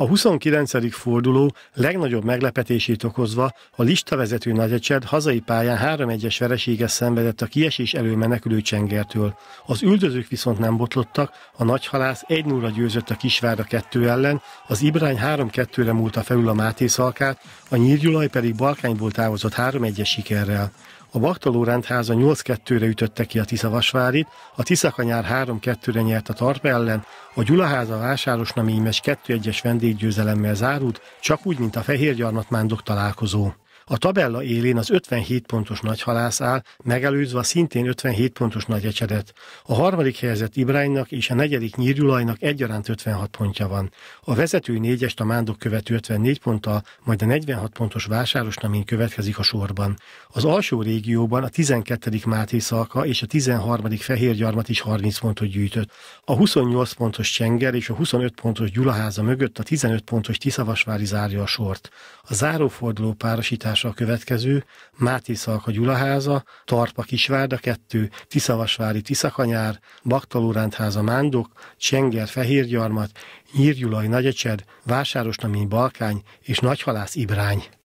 A 29. forduló legnagyobb meglepetését okozva a listavezető Nagyecsed hazai pályán 3-1-es vereséges szenvedett a kiesés elő menekülő csengertől. Az üldözők viszont nem botlottak, a nagyhalász 1-0-ra győzött a Kisvárda 2 ellen, az Ibrány 3-2-re múlta felül a Máté Szalkát, a Nyírgyulaj pedig Balkányból távozott 3-1-es sikerrel. A Baktaló rendháza 8-2-re ütötte ki a Tiszavasvárit, a Tiszakanyár 3-2-re nyert a Tarp ellen, a Gyulaháza vásárosna 2-1-es vendéggyőzelemmel zárult, csak úgy, mint a Fehér Fehérgyarmatmándok találkozó. A tabella élén az 57 pontos nagyhalász áll, megelőzve a szintén 57 pontos nagyecsedet. A harmadik helyzet Ibránynak és a negyedik Nyírulajnak egyaránt 56 pontja van. A vezető négyest a Mándok követő 54 ponttal, majd a 46 pontos vásárosnamény következik a sorban. Az alsó régióban a 12. Máté Szalka és a 13. Fehérgyarmat is 30 pontot gyűjtött. A 28 pontos Csenger és a 25 pontos Gyulaháza mögött a 15 pontos Tiszavasvári zárja a sort. A záróforduló párosítás kiállítása a következő, Máté Szalka Gyulaháza, Tarpa Kisvárda 2, Tiszavasvári Tiszakanyár, Baktaló Mándok, Csenger Fehérgyarmat, Nyírgyulai Nagyecsed, Vásárosnamény Balkány és Nagyhalász Ibrány.